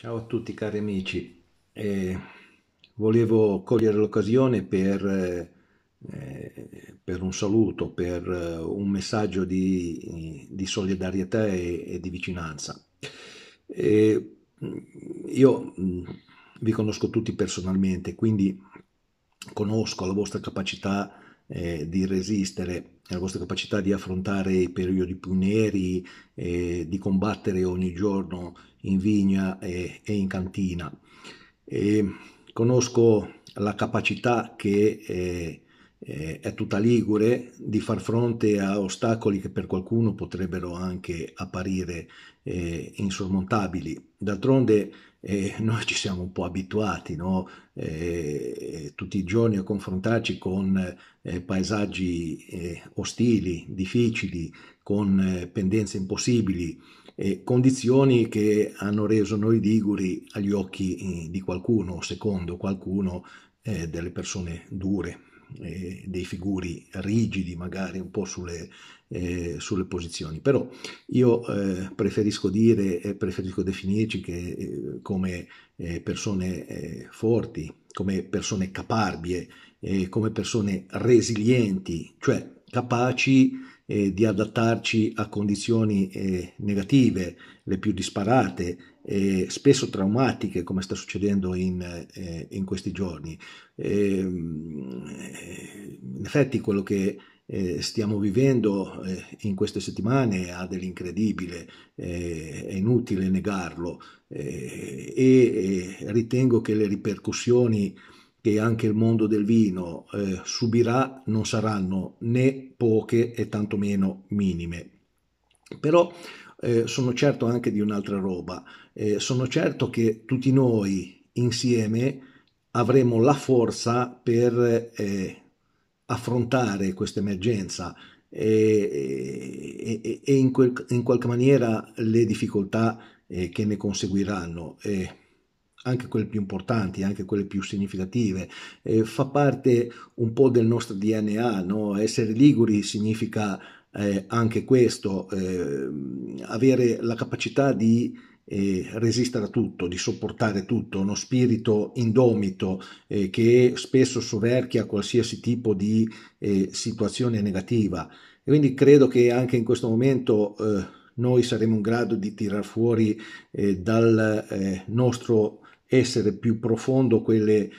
Ciao a tutti cari amici, eh, volevo cogliere l'occasione per, eh, per, un saluto, per eh, un messaggio di, di solidarietà e, e, di vicinanza. Mm, io mm, vi conosco tutti personalmente, quindi conosco la vostra capacità eh, di resistere, la vostra capacità di affrontare i periodi più neri, eh, di combattere ogni giorno in vigna e, e in cantina. E conosco la capacità che eh, eh, è tutta ligure, di far fronte a ostacoli che per qualcuno potrebbero anche apparire eh, insormontabili. D'altronde eh, noi ci siamo un po' abituati no? Eh, tutti i giorni a confrontarci con eh, paesaggi eh, ostili, difficili, con pendenze impossibili, condizioni che hanno reso noi liguri agli occhi di qualcuno, secondo qualcuno, delle persone dure, eh, dei figuri rigidi magari un po' sulle, eh, sulle posizioni, però io eh, preferisco dire e preferisco definirci che, eh, come eh, persone eh, forti, come persone caparbie, come persone resilienti, cioè capaci di adattarci a condizioni negative, le più disparate, spesso traumatiche come sta succedendo in, in questi giorni. E, ehm, effetti quello che eh, stiamo vivendo eh, in queste settimane ha dell'incredibile, eh, è inutile negarlo eh, e eh, ritengo che le ripercussioni che anche il mondo del vino eh, subirà non saranno né poche e tantomeno minime. Però sono certo anche di un'altra roba, sono certo che tutti noi insieme avremo la forza per affrontare questa emergenza e, e, e in, quel, in, qualche maniera le difficoltà eh, che ne conseguiranno. Eh, anche quelle più importanti, anche quelle più significative, eh, fa parte un po' del nostro DNA, no? essere liguri significa eh, anche questo, eh, avere la capacità di eh, resistere a tutto, di sopportare tutto, uno spirito indomito eh, che spesso soverchia qualsiasi tipo di eh, situazione negativa. E quindi credo che anche in questo momento eh, noi saremo in grado di tirar fuori eh, dal eh, nostro essere più profondo quelle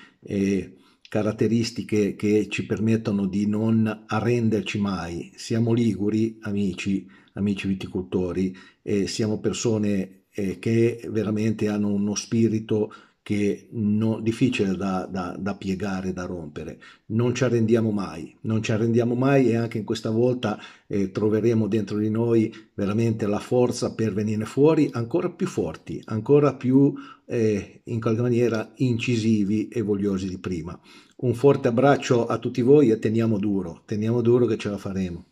caratteristiche che ci permettono di non arrenderci mai. Siamo liguri, amici, amici viticoltori, e siamo persone eh, che veramente hanno uno spirito che no, difficile da, da, da, piegare, da rompere. Non ci arrendiamo mai, non ci arrendiamo mai e anche in questa volta eh, troveremo dentro di noi veramente la forza per venire fuori ancora più forti, ancora più eh, in qualche maniera incisivi e vogliosi di prima. Un forte abbraccio a tutti voi e teniamo duro, teniamo duro che ce la faremo.